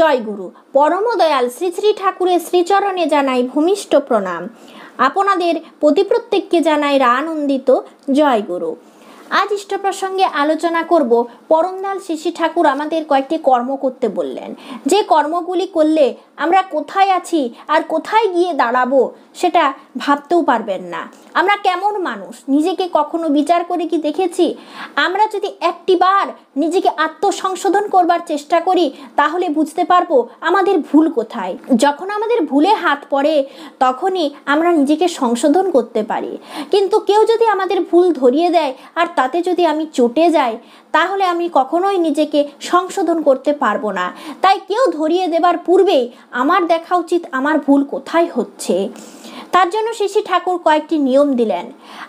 জয়গুরু পরমদয়াল শ্রী শ্রী ঠাকুরের শ্রীচরণে জানাই ভূমিষ্ঠ প্রণাম আপনাদের প্রতি প্রত্যেককে জানাই রানন্দিত জয়গুরু আজ ইষ্ট প্রসঙ্গে আলোচনা করব পরমদাল শিশি ঠাকুর আমাদের কয়েকটি কর্ম করতে বললেন যে কর্মগুলি করলে আমরা কোথায় আছি আর কোথায় গিয়ে দাঁড়াবো সেটা ভাবতেও পারবেন না আমরা কেমন মানুষ নিজেকে কখনো বিচার করে কি দেখেছি আমরা যদি একটিবার নিজেকে আত্মসংশোধন করবার চেষ্টা করি তাহলে বুঝতে পারবো আমাদের ভুল কোথায় যখন আমাদের ভুলে হাত পড়ে তখনই আমরা নিজেকে সংশোধন করতে পারি কিন্তু কেউ যদি আমাদের ভুল ধরিয়ে দেয় আর তাতে যদি আমি চটে যাই তাহলে আমি কখনোই নিজেকে সংশোধন করতে পারবো না তাই কেউ ধরিয়ে দেবার পূর্বেই আমার দেখা উচিত আমার ভুল কোথায় হচ্ছে তার জন্য শ্রী ঠাকুর কয়েকটি নিয়ম দিলেন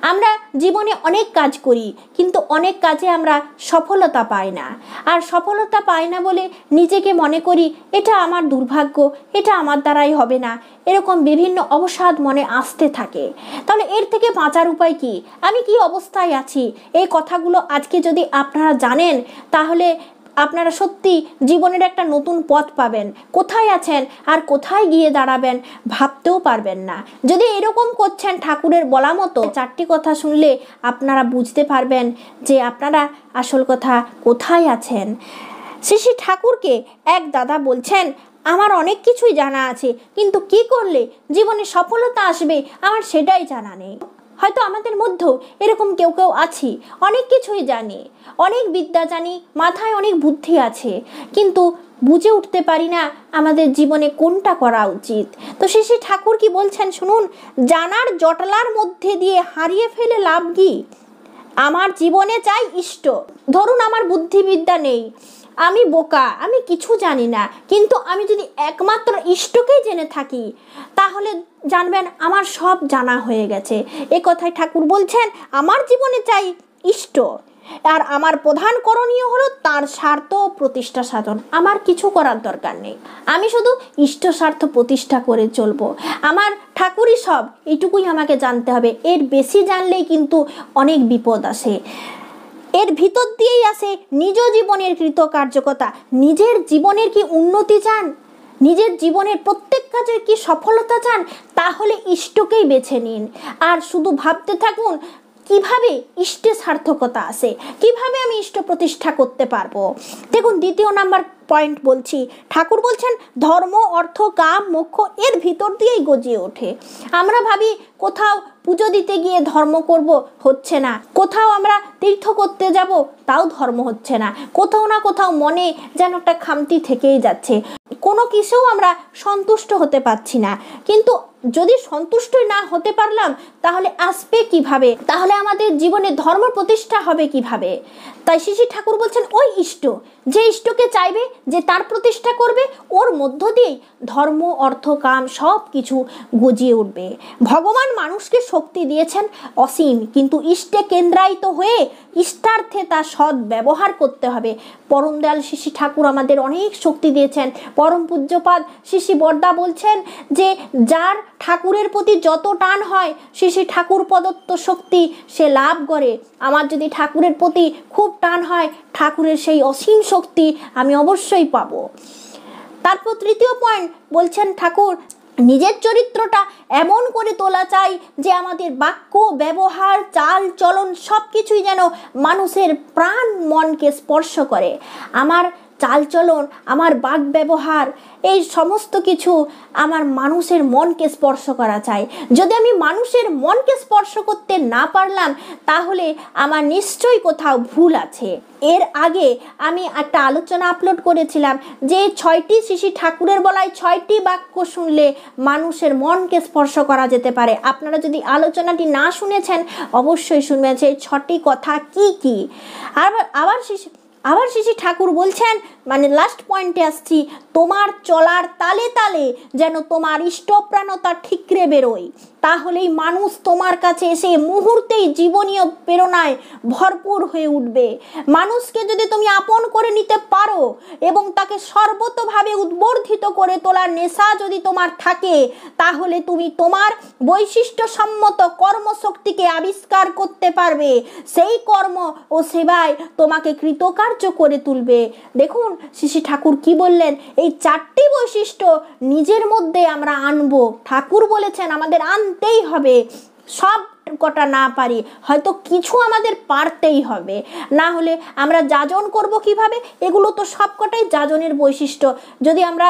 আমরা জীবনে অনেক কাজ করি কিন্তু অনেক কাজে আমরা সফলতা পাই না আর সফলতা পাই না বলে নিজেকে মনে করি এটা আমার দুর্ভাগ্য এটা আমার দ্বারাই হবে না এরকম বিভিন্ন অবসাদ মনে আসতে থাকে তাহলে এর থেকে বাঁচার উপায় কি আমি কি অবস্থায় আছি এই কথাগুলো আজকে যদি আপনারা জানেন তাহলে আপনারা সত্যি জীবনের একটা নতুন পথ পাবেন কোথায় আছেন আর কোথায় গিয়ে দাঁড়াবেন ভাবতেও পারবেন না যদি এরকম করছেন ঠাকুরের বলা মতো চারটি কথা শুনলে আপনারা বুঝতে পারবেন যে আপনারা আসল কথা কোথায় আছেন শ্রী শ্রী ঠাকুরকে এক দাদা বলছেন আমার অনেক কিছুই জানা আছে কিন্তু কি করলে জীবনে সফলতা আসবে আমার সেটাই জানা নেই হয়তো আমাদের মধ্যেও এরকম কেউ কেউ আছি অনেক কিছুই জানি অনেক বিদ্যা জানি মাথায় অনেক বুদ্ধি আছে কিন্তু বুঝে উঠতে পারি না আমাদের জীবনে কোনটা করা উচিত তো সে ঠাকুর কি বলছেন শুনুন জানার জটলার মধ্যে দিয়ে হারিয়ে ফেলে লাভ কি আমার জীবনে চাই ইষ্ট ধরুন আমার বুদ্ধিবিদ্যা নেই আমি বোকা আমি কিছু জানি না কিন্তু আমি যদি একমাত্র ইষ্টকেই জেনে থাকি তাহলে জানবেন আমার সব জানা হয়ে গেছে এ কথায় ঠাকুর বলছেন আমার জীবনে চাই ইষ্ট আর আমার প্রধান করণীয় হলো তার স্বার্থ প্রতিষ্ঠা সাধন আমার কিছু করার দরকার নেই আমি শুধু ইষ্ট স্বার্থ প্রতিষ্ঠা করে চলবো আমার ঠাকুরই সব এটুকুই আমাকে জানতে হবে এর বেশি জানলেই কিন্তু অনেক বিপদ আসে এর ভিতর দিয়েই আসে নিজ জীবনের কৃতকার্যকতা নিজের জীবনের কি উন্নতি চান নিজের জীবনের প্রত্যেক কাজের কি সফলতা চান তাহলে ইষ্টকেই বেছে নিন আর শুধু ভাবতে থাকুন কিভাবে ইষ্টে সার্থকতা আছে কিভাবে আমি ইষ্ট প্রতিষ্ঠা করতে পারবো দেখুন দ্বিতীয় নাম্বার পয়েন্ট বলছি ঠাকুর বলছেন ধর্ম অর্থ কাম মোক্ষ এর ভিতর দিয়েই গজিয়ে ওঠে আমরা ভাবি কোথাও পুজো দিতে গিয়ে ধর্ম করব হচ্ছে না কোথাও আমরা তীর্থ করতে যাব তাও ধর্ম হচ্ছে না কোথাও না কোথাও মনে যেন একটা খামতি থেকেই যাচ্ছে কোনো কিছুও আমরা সন্তুষ্ট হতে পারছি না কিন্তু যদি সন্তুষ্ট না হতে পারলাম তাহলে আসবে কিভাবে তাহলে আমাদের জীবনে ধর্ম প্রতিষ্ঠা হবে কিভাবে তাই শ্রী ঠাকুর বলছেন ওই ইষ্ট যে ইষ্টকে চাইবে যে তার প্রতিষ্ঠা করবে ওর মধ্য দিয়েই ধর্ম অর্থ কাম সব কিছু গজিয়ে উঠবে ভগবান মানুষকে শক্তি দিয়েছেন অসীম কিন্তু ইষ্টে কেন্দ্রায়িত হয়ে ইষ্টার্থে তা সৎ ব্যবহার করতে হবে পরম দয়াল শিশি ঠাকুর আমাদের অনেক শক্তি দিয়েছেন পরম পূজ্যপাদ শিশি বর্দা বলছেন যে যার ঠাকুরের প্রতি যত টান হয় শিশি ঠাকুর প্রদত্ত শক্তি সে লাভ করে আমার যদি ঠাকুরের প্রতি খুব টান হয় ঠাকুরের সেই অসীম শক্তি আমি অবশ্যই পাবো তারপর তৃতীয় পয়েন্ট বলছেন ঠাকুর নিজের চরিত্রটা এমন করে তোলা চাই যে আমাদের বাক্য ব্যবহার চাল চলন সব কিছুই যেন মানুষের প্রাণ মনকে স্পর্শ করে আমার চালচলন আমার বাক ব্যবহার এই সমস্ত কিছু আমার মানুষের মনকে স্পর্শ করা চাই যদি আমি মানুষের মনকে স্পর্শ করতে না পারলাম তাহলে আমার নিশ্চয়ই কোথাও ভুল আছে এর আগে আমি একটা আলোচনা আপলোড করেছিলাম যে ছয়টি শিশি ঠাকুরের বলায় ছয়টি বাক্য শুনলে মানুষের মনকে স্পর্শ করা যেতে পারে আপনারা যদি আলোচনাটি না শুনেছেন অবশ্যই শুনবেন সেই ছটি কথা কি কি আর আবার শিশি আবার শ্রী ঠাকুর বলছেন মানে লাস্ট পয়েন্টে আসছি তোমার চলার তালে তালে যেন তোমার ইষ্টপ্রাণতা ঠিকরে বেরোয় তাহলেই মানুষ তোমার কাছে এসে মুহূর্তেই জীবনীয় প্রেরণায় ভরপুর হয়ে উঠবে মানুষকে যদি তুমি আপন করে নিতে পারো এবং তাকে সর্বতভাবে উদ্বর্ধিত করে তোলার নেশা যদি তোমার থাকে তাহলে তুমি তোমার বৈশিষ্ট্যসম্মত কর্মশক্তিকে আবিষ্কার করতে পারবে সেই কর্ম ও সেবায় তোমাকে কৃতকার অপরিহার্য করে তুলবে দেখুন শ্রী ঠাকুর কি বললেন এই চারটি বৈশিষ্ট্য নিজের মধ্যে আমরা আনব ঠাকুর বলেছেন আমাদের আনতেই হবে সব কটা না পারি হয়তো কিছু আমাদের পারতেই হবে না হলে আমরা যাজন করব কিভাবে এগুলো তো সব কটাই যাজনের বৈশিষ্ট্য যদি আমরা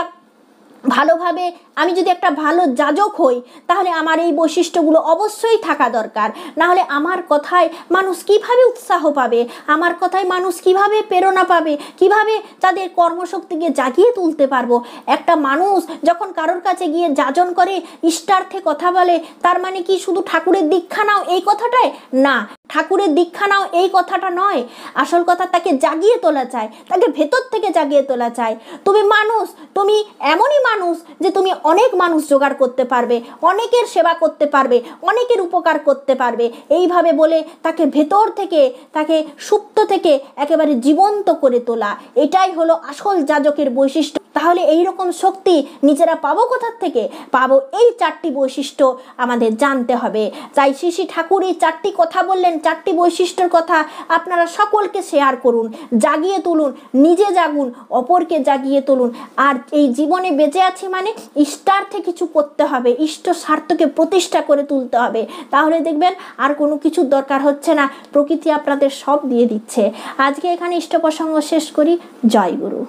ভালোভাবে আমি যদি একটা ভালো যাজক হই তাহলে আমার এই বৈশিষ্ট্যগুলো অবশ্যই থাকা দরকার নাহলে আমার কথায় মানুষ কিভাবে উৎসাহ পাবে আমার কথায় মানুষ কিভাবে প্রেরণা পাবে কিভাবে তাদের কর্মশক্তিকে জাগিয়ে তুলতে পারবো একটা মানুষ যখন কারোর কাছে গিয়ে যাজন করে ইষ্টার্থে কথা বলে তার মানে কি শুধু ঠাকুরের দীক্ষা নাও এই কথাটাই না ঠাকুরের দীক্ষা নাও এই কথাটা নয় আসল কথা তাকে জাগিয়ে তোলা চায় তাকে ভেতর থেকে জাগিয়ে তোলা চায় তুমি মানুষ তুমি এমনই মানুষ যে তুমি অনেক মানুষ জোগাড় করতে পারবে অনেকের সেবা করতে পারবে অনেকের উপকার করতে পারবে এইভাবে বলে তাকে ভেতর থেকে তাকে সুপ্ত থেকে একেবারে জীবন্ত করে তোলা এটাই হলো আসল যাজকের বৈশিষ্ট্য তাহলে এই রকম শক্তি নিজেরা পাবো কোথার থেকে পাবো এই চারটি বৈশিষ্ট্য আমাদের জানতে হবে তাই শ্রী ঠাকুর এই চারটি কথা বললেন চারটি বৈশিষ্ট্যের কথা আপনারা সকলকে শেয়ার করুন জাগিয়ে তুলুন নিজে জাগুন অপরকে জাগিয়ে তুলুন আর এই জীবনে বেঁচে আছি মানে ইষ্টার্থে কিছু করতে হবে ইষ্ট স্বার্থকে প্রতিষ্ঠা করে তুলতে হবে তাহলে দেখবেন আর কোনো কিছুর দরকার হচ্ছে না প্রকৃতি আপনাদের সব দিয়ে দিচ্ছে আজকে এখানে ইষ্ট প্রসঙ্গ শেষ করি জয় গুরু